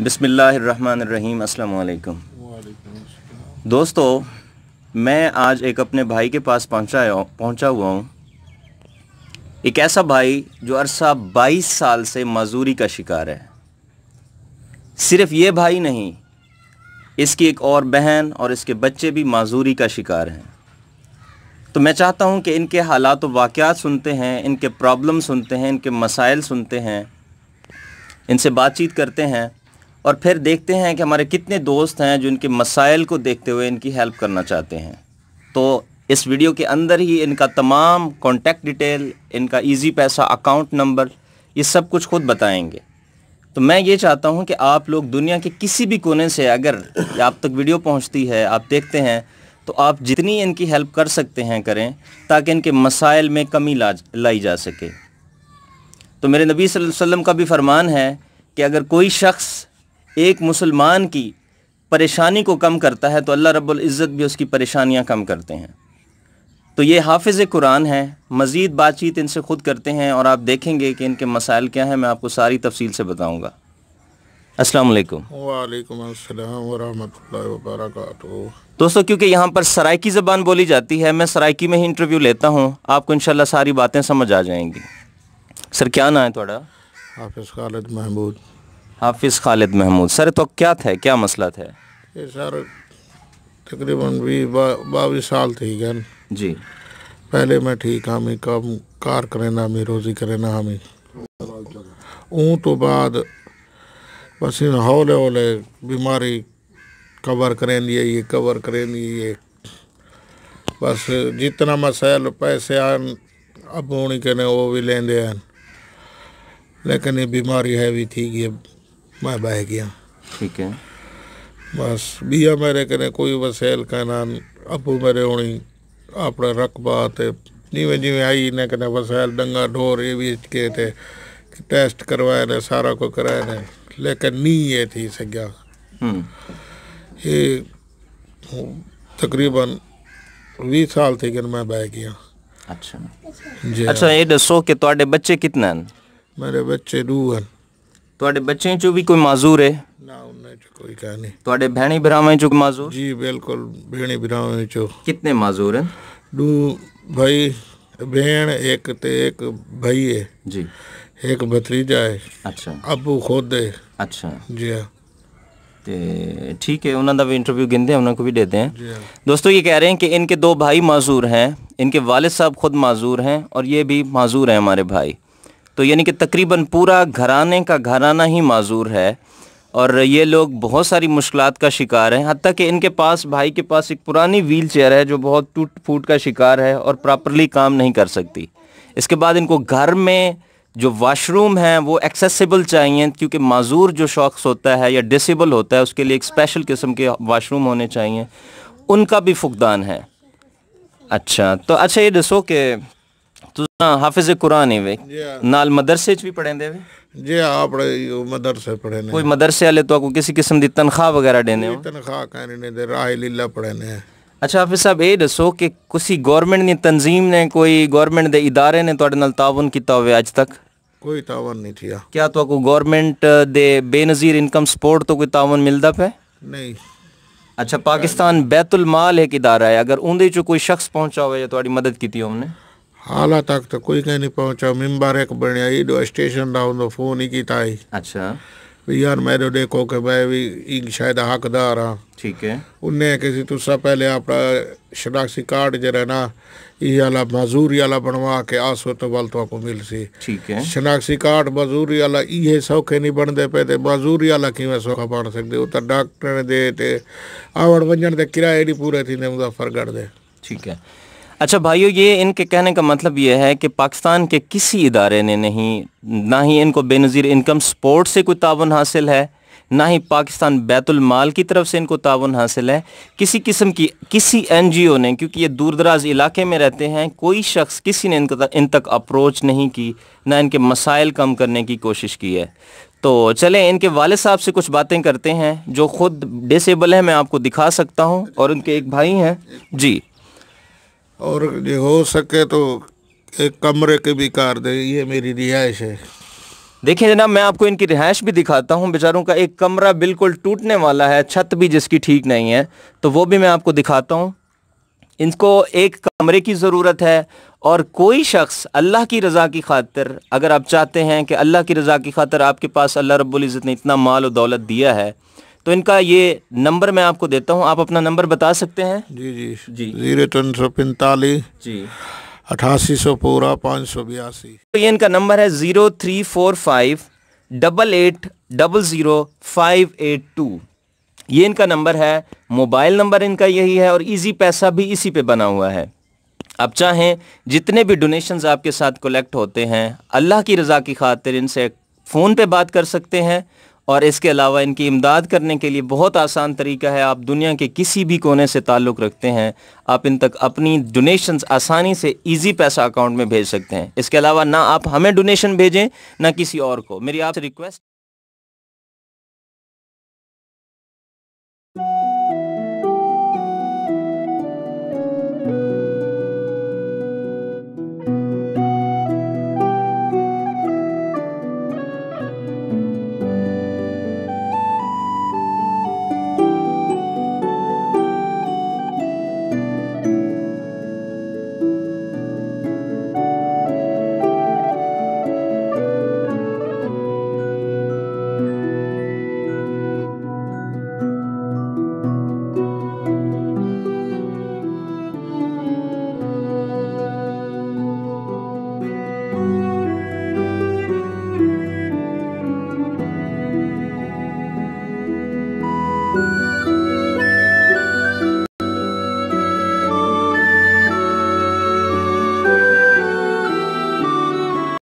बिसमीम् अल्लाम दोस्तों मैं आज एक अपने भाई के पास पहुँचाया पहुँचा हुआ हूँ एक ऐसा भाई जो अरसा 22 साल से मजूरी का शिकार है सिर्फ ये भाई नहीं इसकी एक और बहन और इसके बच्चे भी मजूरी का शिकार हैं तो मैं चाहता हूँ कि इनके हालात वाक़ सुनते हैं इनके प्रॉब्लम सुनते हैं इनके मसाइल सुनते हैं इनसे बातचीत करते हैं और फिर देखते हैं कि हमारे कितने दोस्त हैं जो इनके मसाइल को देखते हुए इनकी हेल्प करना चाहते हैं तो इस वीडियो के अंदर ही इनका तमाम कॉन्टैक्ट डिटेल इनका ईजी पैसा अकाउंट नंबर ये सब कुछ खुद बताएंगे तो मैं ये चाहता हूँ कि आप लोग दुनिया के किसी भी कोने से अगर आप तक वीडियो पहुँचती है आप देखते हैं तो आप जितनी इनकी हेल्प कर सकते हैं करें ताकि इनके मसाइल में कमी ला लाई जा सके तो मेरे नबी वसल्लम का भी फरमान है कि अगर कोई शख्स एक मुसलमान की परेशानी को कम करता है तो अल्लाह रब्बुल इज़्ज़त भी उसकी परेशानियाँ कम करते हैं तो ये हाफिज़ कुरान है मज़ीद बातचीत इनसे ख़ुद करते हैं और आप देखेंगे कि इनके मसाइल क्या हैं मैं आपको सारी तफसील से बताऊँगा अस्सलाम वालेकुम वालेकुम अस्सलाम व रहमतुल्लाहि व बरकातहू दोस्तों क्योंकि यहाँ पर सराइकी ज़बान बोली जाती है मैं सराइकी में ही इंटरव्यू लेता हूँ आपको इंशाल्लाह सारी बातें समझ आ जाएंगी सर क्या ना है थोड़ा हाफिज़ खालिद महमूद हाफिज़ खालिद महमूद सर तो क्या थे क्या मसला थे ये सर तकरीबन भी बावीस साल थी गन जी पहले मैं ठीक हाँ मैं कम कार करे ना हमी रोजी करे ना हमें ऊँ तो बाद बस इन हौले हौले बीमारी कवर करें लिए ये कवर करें लिए ये बस जितना मसाइल पैसे आन अब के ने वो भी लेंदे हैं लेकिन ये बीमारी है भी थी ये मैं बह गया ठीक है बस बीया मेरे कने कोई वसैल का नाम अपू मेरे होनी अपना रकबा ते जिमें जिमें आई ने कने वसैल डंगा ढोर ये बेच के थे टेस्ट करवाए ने सारा को कराए ने लेकिन नहीं ये थी सज्ञा ये हम्म। तकरीबन वीह साल थी गए मैं बह गया अच्छा अच्छा ये दसो कि थोड़े बच्चे कितने मेरे बच्चे दो हैं ਤੁਹਾਡੇ ਚੋਂ ਵੀ ਕੋਈ ਮਾਜ਼ੂਰ ਹੈ ਨਾ ਉਹਨਾਂ ਚ ਕੋਈ ਤੁਹਾਡੇ ਭੈਣੀ ਭਰਾਵਾਂ ਚੋਂ ਮਾਜ਼ੂਰ ਜੀ ਬਿਲਕੁਲ ਭੈਣੀ ਭਰਾਵਾਂ ਚੋਂ ਕਿੰਨੇ ਮਾਜ਼ੂਰ ਹਨ ਦੋ ਭਾਈ ठीक है उन्होंने भी इंटरव्यू गिनते हैं उनको भी देते हैं हाँ। दोस्तों ये कह रहे हैं कि इनके दो भाई माजूर हैं इनके वालिद साहब खुद माजूर हैं और ये भी माजूर हैं हमारे भाई तो यानी कि तकरीबन पूरा घराने का घराना ही माजूर है और ये लोग बहुत सारी मुश्किल का शिकार हैं हती कि इनके पास भाई के पास एक पुरानी व्हील चेयर है जो बहुत टूट फूट का शिकार है और प्रॉपरली काम नहीं कर सकती इसके बाद इनको घर में जो वाशरूम है वो एक्सेसिबल चाहिए क्योंकि माजूर जो शख्स होता है या डिसेबल होता है उसके लिए एक स्पेशल किस्म के वाशरूम होने चाहिए उनका भी फुकदान है अच्छा तो अच्छा ये दसो कि ਤੁਸੀਂ ਹਾਫਿਜ਼ ਕੁਰਾਨ ਹੀ ਵੇ ਨਾਲ ਮਦਰਸੇ ਚ ਵੀ ਪੜ੍ਹਦੇ ਵੇ ਜੀ ਮਦਰਸੇ ਪੜ੍ਹੇ ਨੇ ਕੋਈ ਮਦਰਸੇ ਵਾਲੇ ਤੁਹਾਨੂੰ ਕਿਸੇ ਕਿਸਮ ਦੀ ਤਨਖਾਹ ਵਗੈਰਾ ਹੋ ਤਨਖਾਹ ਕਹਿੰਦੇ ਨੇ ਰਾਹ ਲੀਲਾ ਪੜ੍ਹੇ ਨੇ हाफिज साहब ने बेनज़ीर इनकम सपोर्ट तो कोई मिलता पाकिस्तान बैतुल माल एक इदारा है अगर उनके कोई शख्स पहुंचा हो या थोड़ी मदद की हमने ಹಾಲತ್ತಾಗ್ತ ಕುಯ್ಕೇನಿ ಪಹುಚ ಮಿಂಬಾರ್ ಏಕ ಬಣ್ಯ ಈಡು ಸ್ಟೇಷನ್ ದ ಒಂದು ಫೋನ್ ಇಗಿ ತಾಯಿ अच्छा यार मेरे देखो कि मैं भी ई शायद हकदार हाँ ठीक है उनने किसी तुसा पहले अपना शनाख्ती कार्ड जरा ना ये आला मजूरी आला बनवा के आसो तो बल तो को मिल सी ठीक है शनाख्ती कार्ड मजूरी आला ये सौखे नहीं बनते पे ते मजूरी आला किवें सौखा बन सकदे उता डॉक्टर दे ते आवड़ वंजन दे किराए नहीं पूरे थी मुजफ्फरगढ़ दे ठीक है अच्छा भाइयों ये इनके कहने का मतलब ये है कि पाकिस्तान के किसी इदारे ने नहीं ना ही इनको बेनज़ीर इनकम सपोर्ट से कोई ताउन हासिल है ना ही पाकिस्तान बैतुलमाल की तरफ से इनको ताउन हासिल है किसी किस्म की किसी एन जी ओ ने क्योंकि ये दूर दराज इलाके में रहते हैं कोई शख्स किसी ने इन इन तक अप्रोच नहीं की ना इनके मसाइल कम करने की कोशिश की है तो चले इनके वाले साहब से कुछ बातें करते हैं जो खुद डिसेबल है मैं आपको दिखा सकता हूँ और उनके एक भाई हैं जी और जो हो सके तो एक कमरे के भी कार दे ये मेरी रिहाइश है देखिए जनाब मैं आपको इनकी रिहाइश भी दिखाता हूँ बेचारों का एक कमरा बिल्कुल टूटने वाला है छत भी जिसकी ठीक नहीं है तो वो भी मैं आपको दिखाता हूँ इनको एक कमरे की ज़रूरत है और कोई शख्स अल्लाह की रज़ा की खातर अगर आप चाहते हैं कि अल्लाह की रज़ा की खातर आपके पास अल्लाह रब्बुल इज़्ज़त ने इतना माल और दौलत दिया है तो इनका ये नंबर मैं आपको देता हूँ आप अपना नंबर बता सकते हैं जी जी जी जीरो तीन सौ पैंतालीस जी अठासी सौ पूरा पाँच सौ बयासी तो ये इनका नंबर है zero three four five double eight double zero five eight two ये इनका नंबर है मोबाइल नंबर इनका यही है और इजी पैसा भी इसी पे बना हुआ है आप चाहें जितने भी डोनेशंस आपके साथ कलेक्ट होते हैं अल्लाह की रज़ा की खातिर इनसे फ़ोन पे बात कर सकते हैं और इसके अलावा इनकी इमदाद करने के लिए बहुत आसान तरीका है आप दुनिया के किसी भी कोने से ताल्लुक़ रखते हैं आप इन तक अपनी डोनेशंस आसानी से इजी पैसा अकाउंट में भेज सकते हैं इसके अलावा ना आप हमें डोनेशन भेजें ना किसी और को मेरी आपसे रिक्वेस्ट